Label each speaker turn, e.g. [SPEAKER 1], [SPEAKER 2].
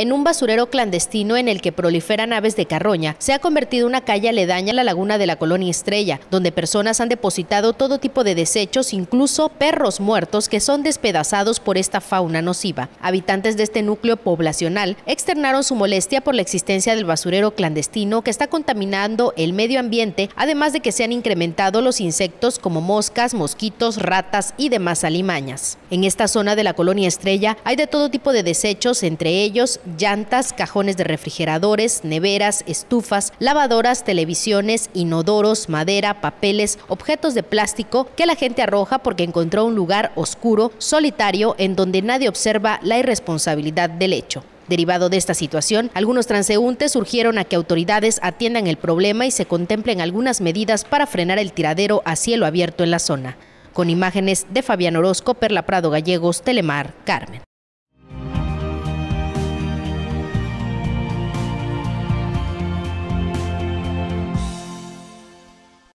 [SPEAKER 1] en un basurero clandestino en el que proliferan aves de carroña, se ha convertido una calle aledaña a la laguna de la colonia Estrella, donde personas han depositado todo tipo de desechos, incluso perros muertos que son despedazados por esta fauna nociva. Habitantes de este núcleo poblacional externaron su molestia por la existencia del basurero clandestino que está contaminando el medio ambiente, además de que se han incrementado los insectos como moscas, mosquitos, ratas y demás alimañas. En esta zona de la colonia Estrella hay de todo tipo de desechos, entre ellos llantas, cajones de refrigeradores, neveras, estufas, lavadoras, televisiones, inodoros, madera, papeles, objetos de plástico que la gente arroja porque encontró un lugar oscuro, solitario, en donde nadie observa la irresponsabilidad del hecho. Derivado de esta situación, algunos transeúntes surgieron a que autoridades atiendan el problema y se contemplen algunas medidas para frenar el tiradero a cielo abierto en la zona. Con imágenes de Fabián Orozco, Perla Prado Gallegos, Telemar, Carmen.